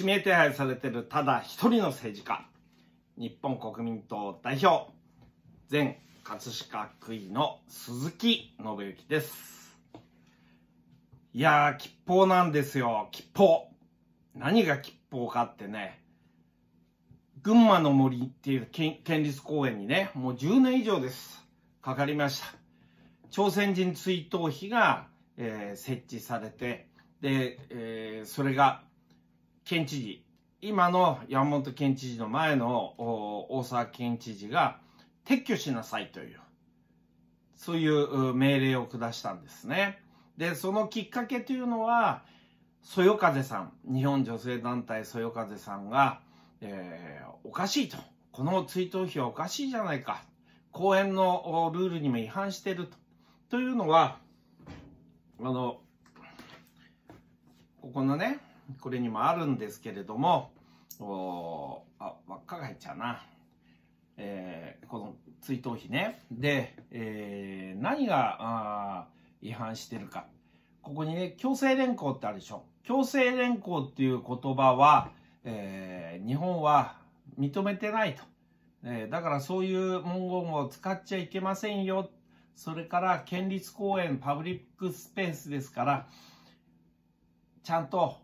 指名手配されてるただ一人の政治家、日本国民党代表、前葛飾区議の鈴木信之です。いやー、吉報なんですよ、吉報。何が吉報かってね、群馬の森っていう県立公園にね、もう10年以上です。かかりました。朝鮮人追悼碑が、えー、設置されて、で、えー、それが県知事、今の山本県知事の前の大沢県知事が撤去しなさいという、そういう命令を下したんですね。で、そのきっかけというのは、そよ風さん、日本女性団体そよ風さんが、えー、おかしいと。この追悼費はおかしいじゃないか。公園のルールにも違反してると。というのは、あの、ここのね、これにもあるんですけれども、おあ、輪っかが入っちゃうな。えー、この追悼碑ね。で、えー、何があ違反してるか。ここにね、強制連行ってあるでしょ。強制連行っていう言葉は、えー、日本は認めてないと。えー、だからそういう文言を使っちゃいけませんよ。それから県立公園パブリックスペースですから、ちゃんと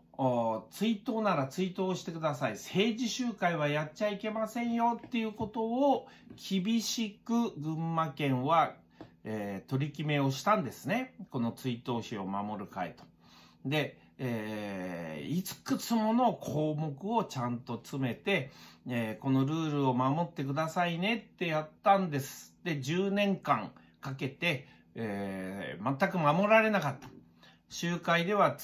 追悼なら追悼してください。政治集会はやっちゃいけませんよっていうことを厳しく群馬県は、えー、取り決めをしたんですね。この追悼費を守る会と。で、えー、いくつもの項目をちゃんと詰めて、えー、このルールを守ってくださいねってやったんです。で、10年間かけて、えー、全く守られなかった。集会では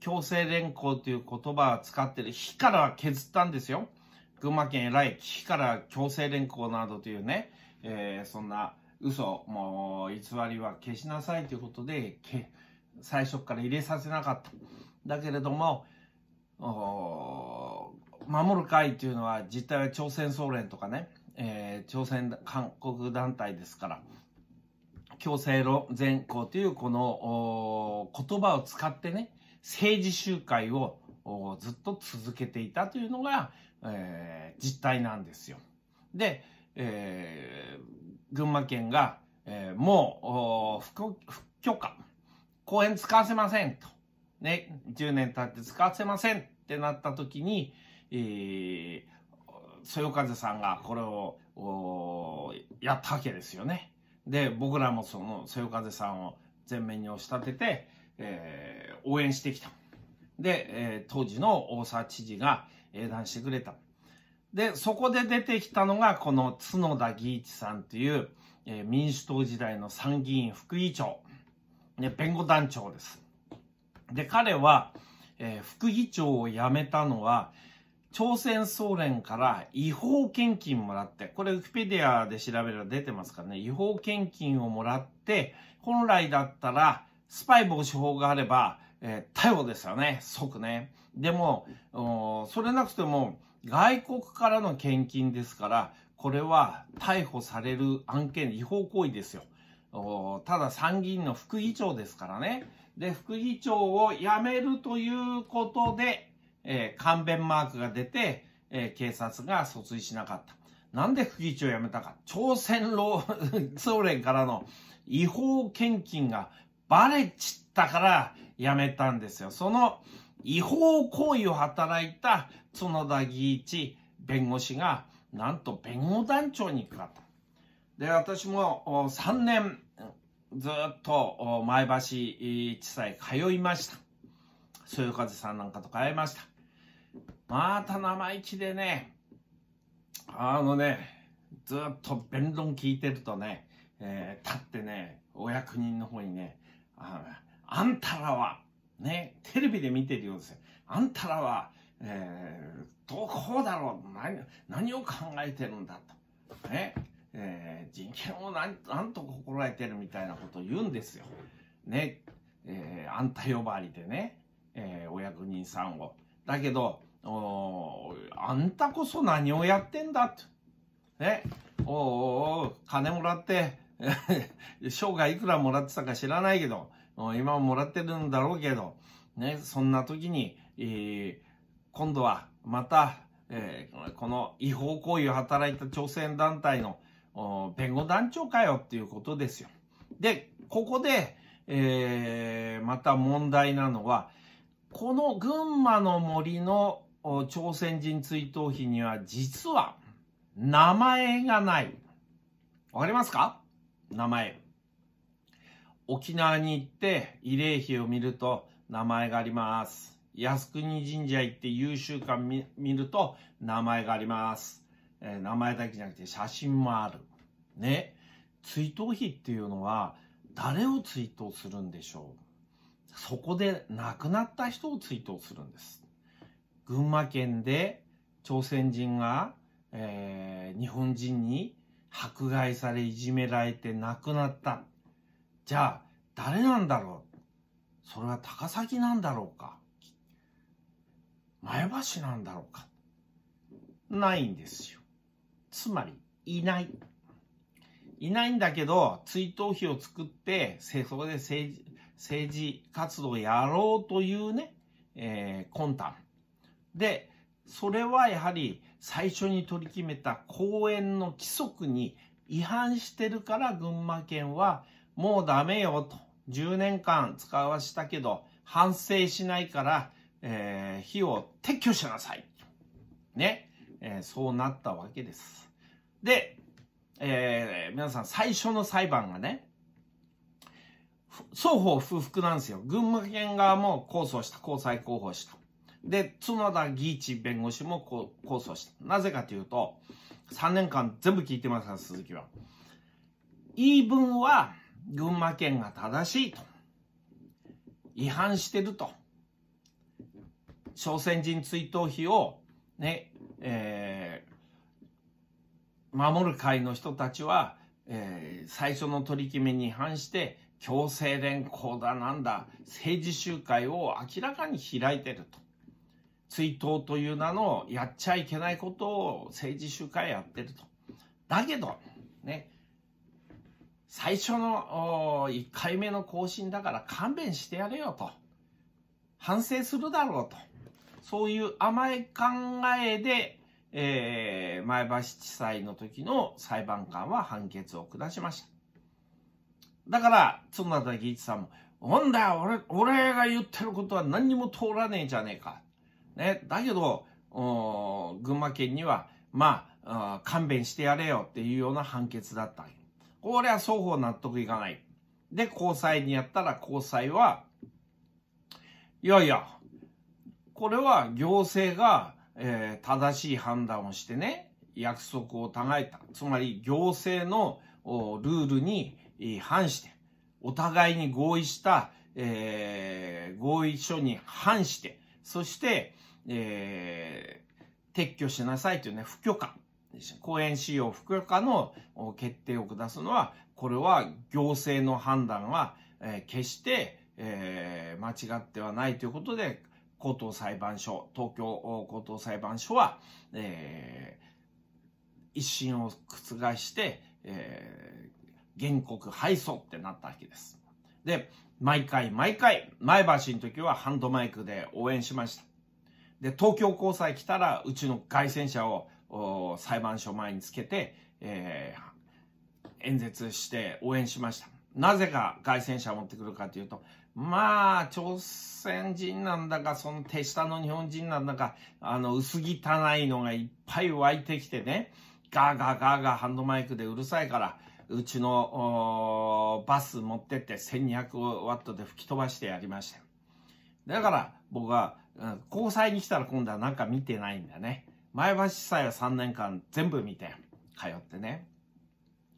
強制連行という言葉を使ってる。火から削ったんですよ。群馬県偉い。火から強制連行などというね、えー、そんな嘘、もう偽りは消しなさいということで、最初から入れさせなかった。だけれども、守る会というのは実態は朝鮮総連とかね、えー、朝鮮韓国団体ですから、強制論善行というこの言葉を使ってね、政治集会をずっと続けていたというのが、えー、実態なんですよ。で、えー、群馬県が、えー、もう不許可、公園使わせませんと。ね、10年経って使わせませんってなった時に、えー、そよ風さんがこれをやったわけですよね。で、僕らもその、そよ風さんを前面に押し立てて、えー、応援してきた。で、えー、当時の大沢知事が英断してくれた。で、そこで出てきたのが、この角田義一さんという、えー、民主党時代の参議院副議長、ね、弁護団長です。で、彼は、えー、副議長を辞めたのは、朝鮮総連から違法献金もらって、これウィキペディアで調べれば出てますからね、違法献金をもらって、本来だったら、スパイ防止法があれば、えー、逮捕ですよね、即ね。でも、それなくても、外国からの献金ですから、これは逮捕される案件、違法行為ですよ。ただ参議院の副議長ですからね。で、副議長を辞めるということで、えー、勘弁マークが出て、えー、警察が訴追しなかった。なんで副議長を辞めたか。朝鮮労 総連からの違法献金がバレちったから辞めたんですよ。その違法行為を働いた角田義一弁護士が、なんと弁護団長にかかった。で、私も3年ずっと前橋地裁通いました。そよ風さんなんかと通いました。また生意気でね、あのね、ずっと弁論聞いてるとね、えー、立ってね、お役人の方にね、ああんたらは、ね、テレビで見てるようですよ。あんたらは、えー、どこだろう何、何を考えてるんだと。ね、えー、人権をなんなんと心得てるみたいなことを言うんですよ。ね、えー、あんた呼ばわりでね、えー、お役人さんを。だけど、おあんたこそ何をやってんだと。ね。おおお金もらって、生涯いくらもらってたか知らないけど、今ももらってるんだろうけど、ね、そんな時に、えー、今度はまた、えー、この違法行為を働いた朝鮮団体の弁護団長かよっていうことですよ。で、ここで、えー、また問題なのは、この群馬の森の朝鮮人追悼碑には実は名前がない。わかりますか名前。沖縄に行って慰霊碑を見ると名前があります。靖国神社行って優秀館見ると名前があります、えー、名前だけじゃなくて写真もある。ね。追悼碑っていうのは誰を追悼するんでしょうそこで亡くなった人を追悼するんです。群馬県で朝鮮人が、えー、日本人に迫害されいじめられて亡くなった。じゃあ、誰なんだろうそれは高崎なんだろうか前橋なんだろうかないんですよ。つまり、いない。いないんだけど、追悼碑を作って、そこで政治活動をやろうというね、えー、魂胆。で、それはやはり最初に取り決めた公園の規則に違反してるから群馬県はもうダメよと。10年間使わしたけど反省しないから、えー、火を撤去しなさい。ね。えー、そうなったわけです。で、えー、皆さん最初の裁判がね、双方不服なんですよ。群馬県側も控訴した、高裁候補した。で、角田義一弁護士もこ控訴した。なぜかというと、3年間全部聞いてますから、鈴木は。言い分は群馬県が正しいと。違反してると。朝鮮人追悼碑をね、えー、守る会の人たちは、えー、最初の取り決めに違反して、強制連行だなんだ、政治集会を明らかに開いてると。追悼という名のやっちゃいけないことを政治集会やってると。だけど、ね、最初の1回目の更新だから勘弁してやれよと。反省するだろうと。そういう甘い考えで、えー、前橋地裁の時の裁判官は判決を下しました。だから、角田義一さんも、ほんだよ、俺、俺が言ってることは何にも通らねえじゃねえか。ね、だけど、群馬県には、まあ、勘弁してやれよっていうような判決だった。これは双方納得いかない。で、交際にやったら交際は、いやいや、これは行政が、えー、正しい判断をしてね、約束を互えた。つまり行政のルールに反して、お互いに合意した、えー、合意書に反して、そして、えー、撤去しなさいというね、不許可。公園使用不許可の決定を下すのは、これは行政の判断は、えー、決して、えー、間違ってはないということで、高等裁判所、東京高等裁判所は、えー、一審を覆して、えー、原告敗訴ってなったわけです。で、毎回毎回、前橋の時はハンドマイクで応援しました。で、東京高裁来たら、うちの外戦車を裁判所前につけて、えー、演説して応援しました。なぜか外戦車を持ってくるかというと、まあ、朝鮮人なんだか、その手下の日本人なんだか、あの、薄汚いのがいっぱい湧いてきてね、ガーガーガーガーハンドマイクでうるさいから、うちのバス持ってって1200ワットで吹き飛ばしてやりました。だから僕はうん、交際に来たら今度はなんか見てないんだね。前橋地裁は3年間全部見て、通ってね。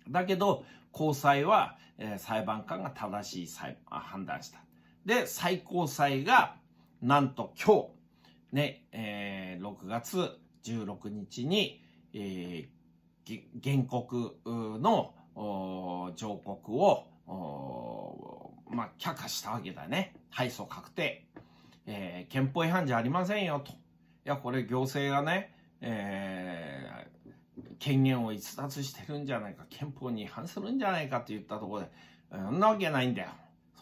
だけど、高裁は、えー、裁判官が正しい裁判断した。で、最高裁が、なんと今日、ね、えー、6月16日に、えー、原告の上告を、まあ、却下したわけだね。敗訴確定。えー、憲法違反じゃありませんよと。いや、これ行政がね、えー、権限を逸脱してるんじゃないか、憲法に違反するんじゃないかと言ったところで、そんなわけないんだよ。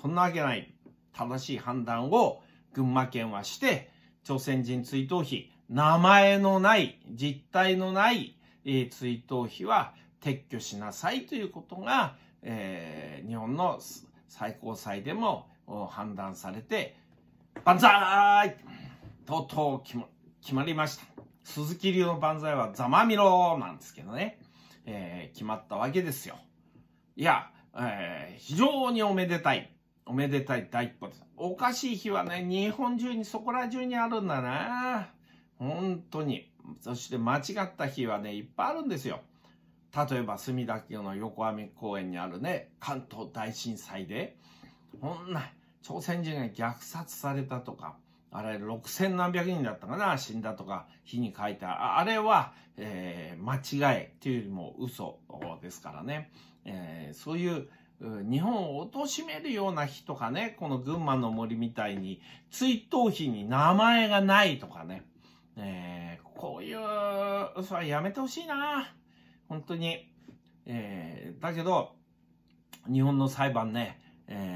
そんなわけない。正しい判断を群馬県はして、朝鮮人追悼碑、名前のない、実体のない、えー、追悼碑は撤去しなさいということが、えー、日本の最高裁でも判断されて、万歳とうとう決まりました。鈴木流の万歳はざまみろなんですけどね、えー、決まったわけですよ。いや、えー、非常におめでたい。おめでたい第一歩です。おかしい日はね、日本中にそこら中にあるんだな本当に。そして間違った日はね、いっぱいあるんですよ。例えば墨田区の横浜公園にあるね、関東大震災で、こんな、朝鮮人が虐殺されたとか、あれ、6000何百人だったかな、死んだとか、日に書いた。あれは、えー、間違いというよりも嘘ですからね。えー、そういう、日本を貶めるような日とかね、この群馬の森みたいに、追悼碑に名前がないとかね。えー、こういう、そはやめてほしいな本当に。えー、だけど、日本の裁判ね、えー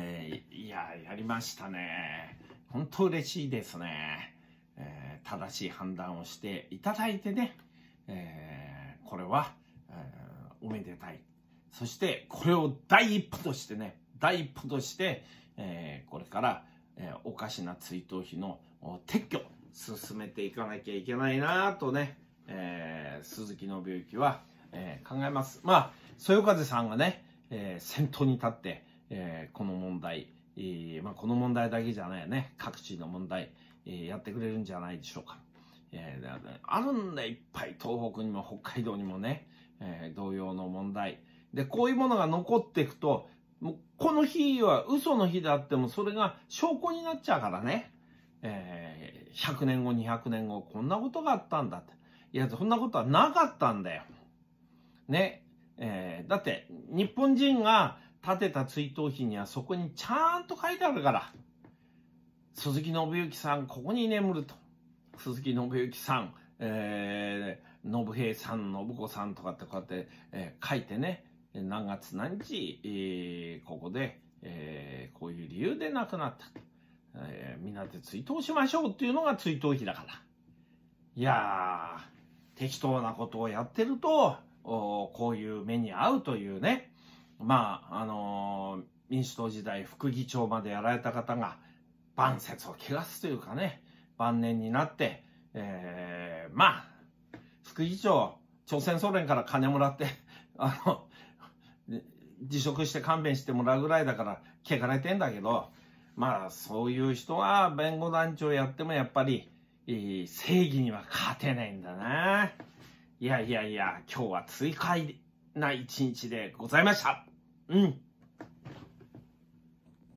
や、やりましたね。本当嬉しいですね。えー、正しい判断をしていただいてね、えー、これは、えー、おめでたい。そして、これを第一歩としてね、第一歩として、えこれから、えおかしな追悼費の撤去、進めていかなきゃいけないなとね、え鈴木病之は、え考えます。まあ、そよ風さんがね、え先頭に立って、えこの問題、えまあ、この問題だけじゃないよね。各地の問題、えやってくれるんじゃないでしょうか。えあるんだいっぱい東北にも北海道にもね、え同様の問題。で、こういうものが残っていくと、もうこの日は嘘の日であってもそれが証拠になっちゃうからね。えー、100年後、200年後、こんなことがあったんだって。いや、そんなことはなかったんだよ。ね。えー、だって、日本人が建てた追悼碑にはそこにちゃんと書いてあるから、鈴木信之さん、ここに眠ると。鈴木信之さん、えー、信平さん、信子さんとかってこうやって、えー、書いてね、何月何日、えー、ここで、えー、こういう理由で亡くなった。えー、みんなで追悼しましょうっていうのが追悼碑だから。いやー、適当なことをやってると、こういう目に遭うというね。まあ、あのー、民主党時代副議長までやられた方が、晩節を汚すというかね、晩年になって、えー、まあ、副議長、朝鮮総連から金もらって、あの、辞職して勘弁してもらうぐらいだから、汚れてんだけど、まあ、そういう人は弁護団長やってもやっぱり、正義には勝てないんだな。いやいやいや、今日は追加な一日でございました。Mm.